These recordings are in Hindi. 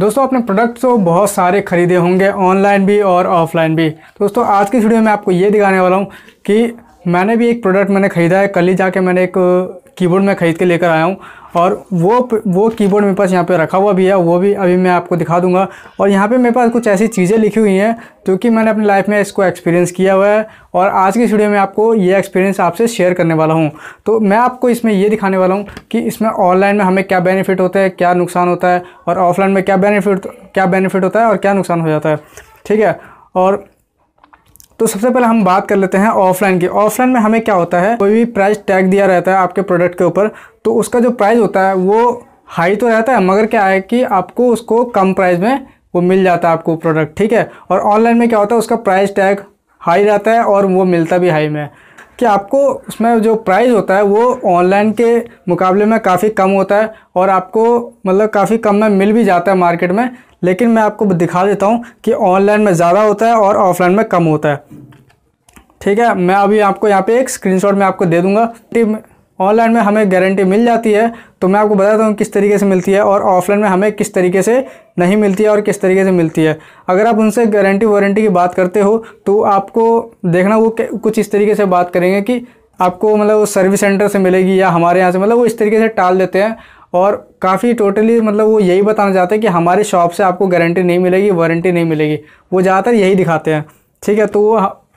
दोस्तों आपने प्रोडक्ट तो बहुत सारे ख़रीदे होंगे ऑनलाइन भी और ऑफलाइन भी दोस्तों आज की वीडियो में आपको ये दिखाने वाला हूँ कि मैंने भी एक प्रोडक्ट मैंने ख़रीदा है कल ही जाके मैंने एक कीबोर्ड मैं ख़रीद के लेकर आया हूँ और वो वो कीबोर्ड मेरे पास यहाँ पे रखा हुआ भी है वो भी अभी मैं आपको दिखा दूंगा और यहाँ पे मेरे पास कुछ ऐसी चीज़ें लिखी हुई हैं जो कि मैंने अपनी लाइफ में इसको एक्सपीरियंस किया हुआ है और आज की वीडियो में आपको ये एक्सपीरियंस आपसे शेयर करने वाला हूँ तो मैं आपको इसमें ये दिखाने वाला हूँ कि इसमें ऑनलाइन में हमें क्या बेनिफिट होता है क्या नुकसान होता है और ऑफलाइन में क्या बेनिफिट क्या बेनिफिट होता है और क्या नुकसान हो जाता है ठीक है और तो सबसे पहले हम बात कर लेते हैं ऑफलाइन की ऑफलाइन में हमें क्या होता है कोई भी प्राइस टैग दिया रहता है आपके प्रोडक्ट के ऊपर तो उसका जो प्राइस होता है वो हाई तो रहता है मगर क्या है कि आपको उसको कम प्राइस में वो मिल जाता है आपको प्रोडक्ट ठीक है और ऑनलाइन में क्या होता है उसका प्राइस टैग हाई रहता है और वो मिलता भी हाई में कि आपको उसमें जो प्राइस होता है वो ऑनलाइन के मुकाबले में काफ़ी कम होता है और आपको मतलब काफ़ी कम में मिल भी जाता है मार्केट में लेकिन मैं आपको दिखा देता हूँ कि ऑनलाइन में ज़्यादा होता है और ऑफलाइन में कम होता है ठीक है मैं अभी आपको यहाँ पे एक स्क्रीनशॉट में आपको दे दूँगा ऑनलाइन में हमें गारंटी मिल जाती है तो मैं आपको बताता हूँ किस तरीके से मिलती है और ऑफलाइन में हमें किस तरीके से नहीं मिलती है और किस तरीके से मिलती है अगर आप उनसे गारंटी वारंटी की बात करते हो तो आपको देखना वो कुछ इस तरीके से बात करेंगे कि आपको मतलब वो सर्विस सेंटर से मिलेगी या हमारे यहाँ से मतलब वो इस तरीके से टाल देते हैं और काफ़ी टोटली मतलब वो यही बताना चाहते हैं कि हमारे शॉप से आपको गारंटी नहीं मिलेगी वारंटी नहीं मिलेगी वो ज़्यादातर यही दिखाते हैं ठीक है तो वो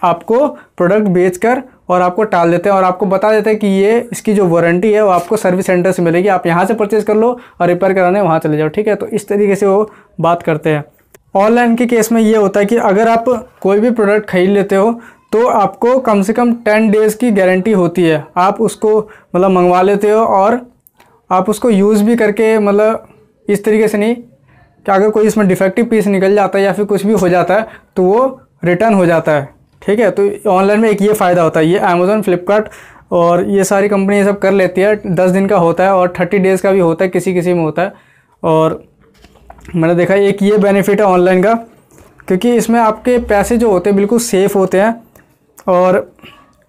आपको प्रोडक्ट बेचकर और आपको टाल देते हैं और आपको बता देते हैं कि ये इसकी जो वारंटी है वो आपको सर्विस सेंटर से मिलेगी आप यहाँ से परचेज़ कर लो और रिपेयर कराने वहाँ चले जाओ ठीक है तो इस तरीके से वो बात करते हैं ऑनलाइन के केस में ये होता है कि अगर आप कोई भी प्रोडक्ट खरीद लेते हो तो आपको कम से कम टेन डेज़ की गारंटी होती है आप उसको मतलब मंगवा लेते हो और आप उसको यूज़ भी करके मतलब इस तरीके से नहीं कि अगर कोई इसमें डिफेक्टिव पीस निकल जाता है या फिर कुछ भी हो जाता है तो वो रिटर्न हो जाता है ठीक है तो ऑनलाइन में एक ये फ़ायदा होता है ये अमेज़ोन फ्लिपकार्ट और ये सारी कंपनी ये सब कर लेती है दस दिन का होता है और थर्टी डेज़ का भी होता है किसी किसी में होता है और मैंने देखा एक ये बेनिफिट है ऑनलाइन का क्योंकि इसमें आपके पैसे जो होते हैं बिल्कुल सेफ़ होते हैं और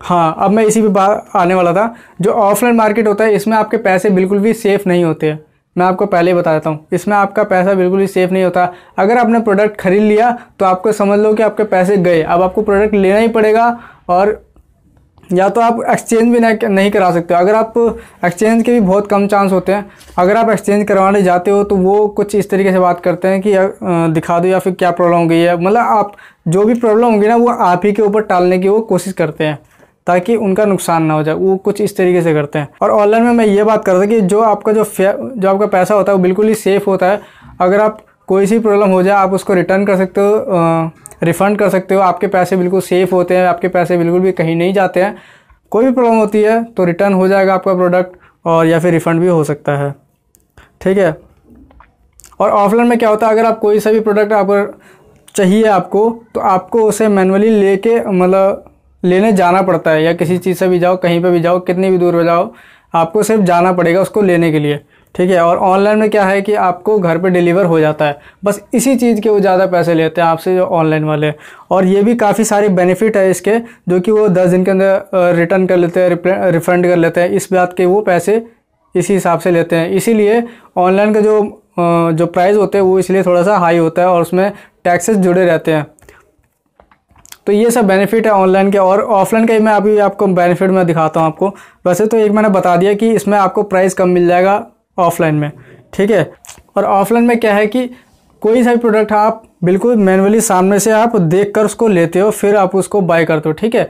हाँ अब मैं इसी पे बात आने वाला था जो ऑफलाइन मार्केट होता है इसमें आपके पैसे बिल्कुल भी सेफ़ नहीं होते हैं मैं आपको पहले ही बता देता हूँ इसमें आपका पैसा बिल्कुल भी सेफ़ नहीं होता अगर आपने प्रोडक्ट ख़रीद लिया तो आपको समझ लो कि आपके पैसे गए अब आपको प्रोडक्ट लेना ही पड़ेगा और या तो आप एक्सचेंज भी नहीं करा सकते अगर आप एक्सचेंज के भी बहुत कम चांस होते हैं अगर आप एक्सचेंज करवाने जाते हो तो वो कुछ इस तरीके से बात करते हैं कि दिखा दो या फिर क्या प्रॉब्लम हो गई है मतलब आप जो भी प्रॉब्लम होगी ना वो आप ही के ऊपर टालने की वो कोशिश करते हैं ताकि उनका नुकसान ना हो जाए वो कुछ इस तरीके से करते हैं और ऑनलाइन में मैं ये बात करता कि जो आपका जो जो आपका पैसा होता है वो बिल्कुल ही सेफ़ होता है अगर आप कोई सी प्रॉब्लम हो जाए आप उसको रिटर्न कर सकते हो रिफ़ंड कर सकते हो आपके पैसे बिल्कुल सेफ़ होते हैं आपके पैसे बिल्कुल भी कहीं नहीं जाते हैं कोई भी प्रॉब्लम होती है तो रिटर्न हो जाएगा आपका प्रोडक्ट और या फिर रिफ़ंड भी हो सकता है ठीक है और ऑफलाइन में क्या होता है अगर आप कोई सा भी प्रोडक्ट आप चाहिए आपको तो आपको उसे मैनुअली लेके मतलब लेने जाना पड़ता है या किसी चीज़ से भी जाओ कहीं पे भी जाओ कितनी भी दूर पर जाओ आपको सिर्फ जाना पड़ेगा उसको लेने के लिए ठीक है और ऑनलाइन में क्या है कि आपको घर पे डिलीवर हो जाता है बस इसी चीज़ के वो ज़्यादा पैसे लेते हैं आपसे जो ऑनलाइन वाले और ये भी काफ़ी सारे बेनिफिट है इसके जो कि वो दस दिन के अंदर रिटर्न कर लेते हैं रिफंड कर लेते हैं इस बात के वो पैसे इसी हिसाब से लेते हैं इसीलिए ऑनलाइन का जो जो प्राइस होते हैं वो इसलिए थोड़ा सा हाई होता है और उसमें टैक्सेस जुड़े रहते हैं तो ये सब बेनिफिट है ऑनलाइन के और ऑफलाइन के मैं अभी आपको बेनिफिट में दिखाता हूँ आपको वैसे तो एक मैंने बता दिया कि इसमें आपको प्राइस कम मिल जाएगा ऑफलाइन में ठीक है और ऑफलाइन में क्या है कि कोई सा भी प्रोडक्ट आप बिल्कुल मैनुअली सामने से आप देख कर उसको लेते हो फिर आप उसको बाय करते हो ठीक है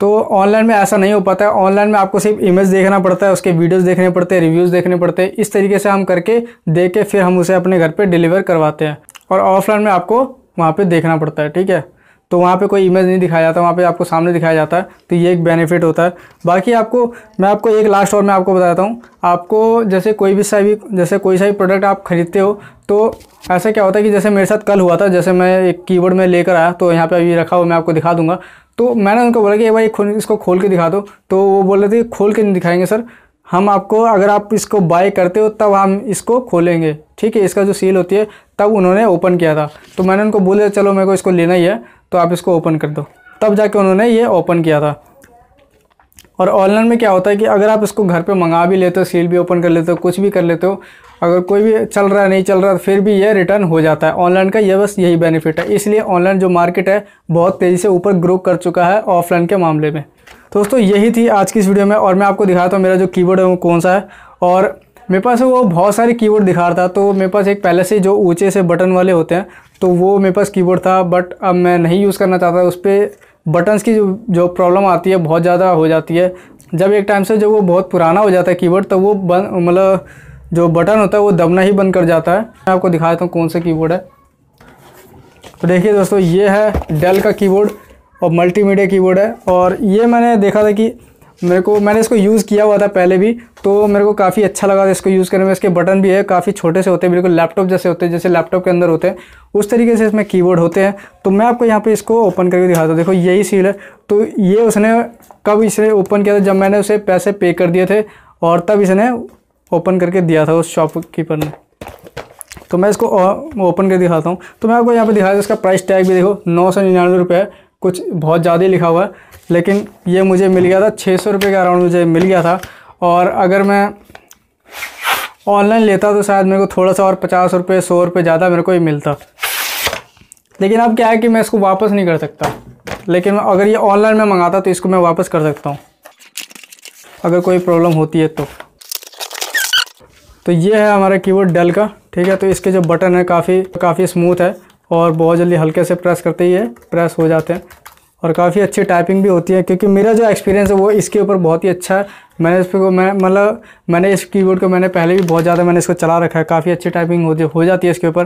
तो ऑनलाइन में ऐसा नहीं हो पाता है ऑनलाइन में आपको सिर्फ इमेज देखना पड़ता है उसके वीडियोस देखने पड़ते हैं रिव्यूज़ देखने पड़ते हैं इस तरीके से हम करके देख के फिर हम उसे अपने घर पे डिलीवर करवाते हैं और ऑफलाइन में आपको वहाँ पे देखना पड़ता है ठीक है तो वहाँ पे कोई इमेज नहीं दिखाया जाता वहाँ पे आपको सामने दिखाया जाता है तो ये एक बेनिफिट होता है बाकी आपको मैं आपको एक लास्ट और मैं आपको बताता हूँ आपको जैसे कोई भी सा भी जैसे कोई सा भी प्रोडक्ट आप ख़रीदते हो तो ऐसा क्या होता है कि जैसे मेरे साथ कल हुआ था जैसे मैं एक कीबोर्ड में लेकर आया तो यहाँ पर अभी रखा हुआ मैं आपको दिखा दूंगा तो मैंने उनको बोला कि भाई इसको खोल के दिखा दो तो वो बोल रहे थे खोल के नहीं दिखाएंगे सर हम आपको अगर आप इसको बाय करते हो तब हम इसको खोलेंगे ठीक है इसका जो सील होती है तब उन्होंने ओपन किया था तो मैंने उनको बोले चलो मेरे को इसको लेना ही है तो आप इसको ओपन कर दो तब जाके उन्होंने ये ओपन किया था और ऑनलाइन में क्या होता है कि अगर आप इसको घर पे मंगा भी लेते हो सील भी ओपन कर लेते हो कुछ भी कर लेते हो अगर कोई भी चल रहा है नहीं चल रहा फिर भी ये रिटर्न हो जाता है ऑनलाइन का ये बस यही बेनिफिट है इसलिए ऑनलाइन जो मार्केट है बहुत तेज़ी से ऊपर ग्रो कर चुका है ऑफलाइन के मामले में दोस्तों यही थी आज की इस वीडियो में और मैं आपको दिखाता हूँ मेरा जो कीबोर्ड है वो कौन सा है और मेरे पास वो बहुत सारे कीबोर्ड दिखा रहा था तो मेरे पास एक पहले से जो ऊँचे से बटन वाले होते हैं तो वो मेरे पास कीबोर्ड था बट अब मैं नहीं यूज़ करना चाहता उस पर बटन्स की जो जो प्रॉब्लम आती है बहुत ज़्यादा हो जाती है जब एक टाइम से जब वो बहुत पुराना हो जाता है कीबोर्ड तो वो बन मतलब जो बटन होता है वो दबना ही बंद कर जाता है मैं आपको दिखा देता हूँ कौन सा कीबोर्ड है तो देखिए दोस्तों ये है डेल का कीबोर्ड और मल्टीमीडिया कीबोर्ड है और ये मैंने देखा था कि मेरे को मैंने इसको यूज़ किया हुआ था पहले भी तो मेरे को काफ़ी अच्छा लगा था इसको यूज़ करने में इसके बटन भी है काफ़ी छोटे से होते हैं बिल्कुल लैपटॉप जैसे होते हैं जैसे लैपटॉप के अंदर होते हैं उस तरीके से इसमें कीबोर्ड होते हैं तो मैं आपको यहाँ पे इसको ओपन करके दिखाता हूँ देखो यही सील है तो ये उसने कब इसे ओपन किया था जब मैंने उसे पैसे पे कर दिए थे और तब इसने ओपन करके दिया था उस शॉपकीपर ने तो मैं इसको ओपन कर दिखाता हूँ तो मैं आपको यहाँ दिखाया था इसका प्राइस टैग भी देखो नौ सौ निन्यानवे रुपये है कुछ बहुत ज़्यादा ही लिखा हुआ है लेकिन ये मुझे मिल गया था छः सौ रुपये के अराउंड मुझे मिल गया था और अगर मैं ऑनलाइन लेता तो शायद मेरे को थोड़ा सा और पचास रुपये सौ रुपये ज़्यादा मेरे को ही मिलता लेकिन अब क्या है कि मैं इसको वापस नहीं कर सकता लेकिन अगर ये ऑनलाइन में मंगाता तो इसको मैं वापस कर सकता हूँ अगर कोई प्रॉब्लम होती है तो तो ये है हमारा कीबोर्ड डेल का ठीक है तो इसके जो बटन है काफ़ी काफ़ी स्मूथ है और बहुत जल्दी हल्के से प्रेस करते ही है प्रेस हो जाते हैं और काफ़ी अच्छी टाइपिंग भी होती है क्योंकि मेरा जो एक्सपीरियंस है वो इसके ऊपर बहुत ही अच्छा है मैंने इस पर मैं मतलब मैंने इस कीबोर्ड को मैंने पहले भी बहुत ज़्यादा मैंने इसको चला रखा है काफ़ी अच्छी टाइपिंग होती हो जाती है इसके ऊपर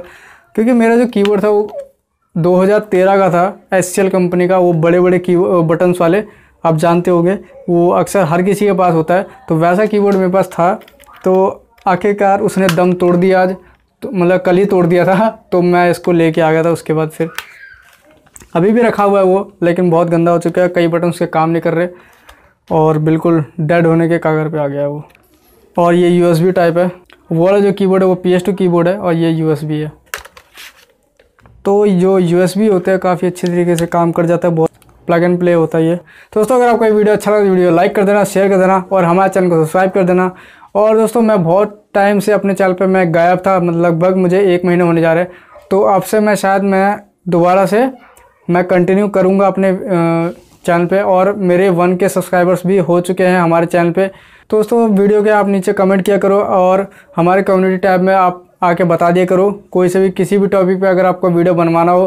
क्योंकि मेरा जो कीबोर्ड था वो 2013 का था एस कंपनी का वो बड़े बड़े की बटन्स वाले आप जानते होंगे वो अक्सर हर किसी के पास होता है तो वैसा कीबोर्ड मेरे पास था तो आखिरकार उसने दम तोड़ दिया आज तो मतलब कल ही तोड़ दिया था तो मैं इसको लेके आ गया था उसके बाद फिर अभी भी रखा हुआ है वो लेकिन बहुत गंदा हो चुका है कई बटन उसके काम नहीं कर रहे और बिल्कुल डेड होने के कागर पे आ गया है वो और ये यू टाइप है वो वाला जो कीबोर्ड है वो पी एस टू कीबोर्ड है और ये यू है तो जो यू होते हैं काफ़ी अच्छे तरीके से काम कर जाता है बहुत प्लग एंड प्ले होता है ये तो दोस्तों अगर आपको वीडियो अच्छा लगा वीडियो लाइक कर देना शेयर कर देना और हमारे चैनल को सब्सक्राइब कर देना और दोस्तों मैं बहुत टाइम से अपने चैनल पे मैं गायब था मतलब लगभग मुझे एक महीने होने जा रहे तो अब से मैं शायद मैं दोबारा से मैं कंटिन्यू करूँगा अपने चैनल पे और मेरे वन के सब्सक्राइबर्स भी हो चुके हैं हमारे चैनल पे तो दोस्तों वीडियो के आप नीचे कमेंट किया करो और हमारे कम्युनिटी टैब में आप आके बता दिया करो कोई से भी किसी भी टॉपिक पे अगर आपको वीडियो बनवाना हो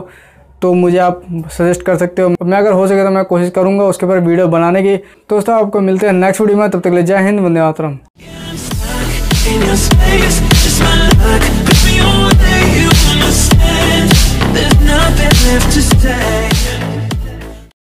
तो मुझे आप सजेस्ट कर सकते हो मैं अगर हो सके तो मैं कोशिश करूँगा उसके ऊपर वीडियो बनाने की तो दोस्तों आपको मिलते हैं नेक्स्ट वीडियो में तब तक ले जय हिंद वंदे मातरम in your space Just my luck, put me away You understand There's nothing left to say